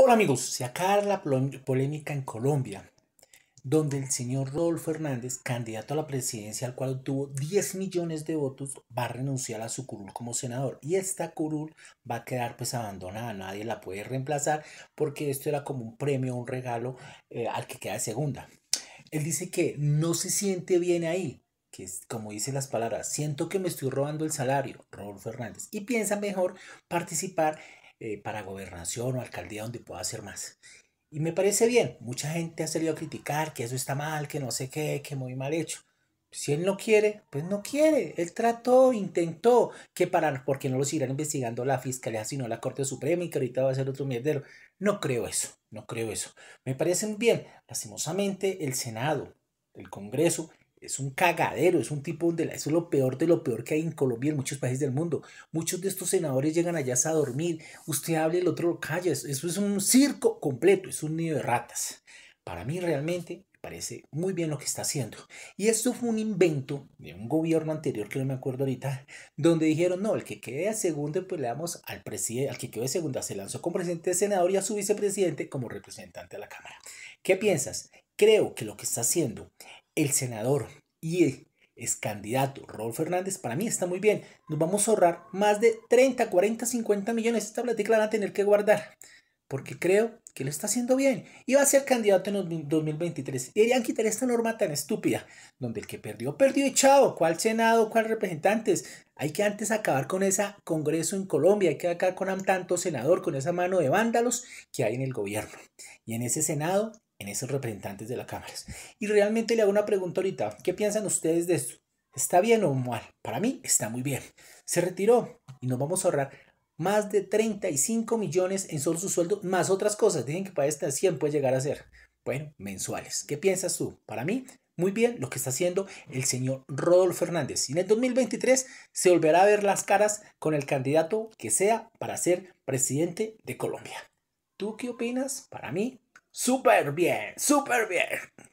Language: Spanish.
Hola amigos, se acaba la polémica en Colombia, donde el señor Rodolfo Hernández, candidato a la presidencia al cual obtuvo 10 millones de votos, va a renunciar a su curul como senador y esta curul va a quedar pues abandonada, nadie la puede reemplazar porque esto era como un premio, un regalo eh, al que queda de segunda. Él dice que no se siente bien ahí, que es como dice las palabras, siento que me estoy robando el salario, Rodolfo Hernández, y piensa mejor participar eh, para gobernación o alcaldía donde pueda hacer más. Y me parece bien, mucha gente ha salido a criticar que eso está mal, que no sé qué, que muy mal hecho. Si él no quiere, pues no quiere. Él trató, intentó, que para, porque no lo seguirán investigando la Fiscalía, sino la Corte Suprema y que ahorita va a ser otro mierdero. No creo eso, no creo eso. Me parecen bien, lastimosamente, el Senado, el Congreso, es un cagadero, es un tipo donde eso es lo peor de lo peor que hay en Colombia y en muchos países del mundo. Muchos de estos senadores llegan allá a dormir, usted habla el otro lo eso es un circo completo, es un nido de ratas. Para mí realmente parece muy bien lo que está haciendo. Y esto fue un invento de un gobierno anterior que no me acuerdo ahorita, donde dijeron, no, el que quede a segundo, pues le damos al presidente, al que quede segunda, se lanzó como presidente de senador y a su vicepresidente como representante de la Cámara. ¿Qué piensas? Creo que lo que está haciendo el senador y es candidato Rolf Fernández, para mí está muy bien. Nos vamos a ahorrar más de 30, 40, 50 millones. Esta plática la van a tener que guardar. Porque creo que lo está haciendo bien. Y va a ser candidato en 2023. Y deberían quitar esta norma tan estúpida. Donde el que perdió, perdió y chao. ¿Cuál Senado? ¿Cuál representantes? Hay que antes acabar con ese Congreso en Colombia. Hay que acabar con tanto senador, con esa mano de vándalos que hay en el gobierno. Y en ese Senado en esos representantes de las cámaras. Y realmente le hago una pregunta ahorita, ¿qué piensan ustedes de esto? ¿Está bien o mal? Para mí está muy bien. Se retiró y nos vamos a ahorrar más de 35 millones en solo su sueldo, más otras cosas. Dicen que para este 100 puede llegar a ser, bueno, mensuales. ¿Qué piensas tú? Para mí, muy bien lo que está haciendo el señor Rodolfo Fernández. Y en el 2023 se volverá a ver las caras con el candidato que sea para ser presidente de Colombia. ¿Tú qué opinas? Para mí, Súper bien, súper bien.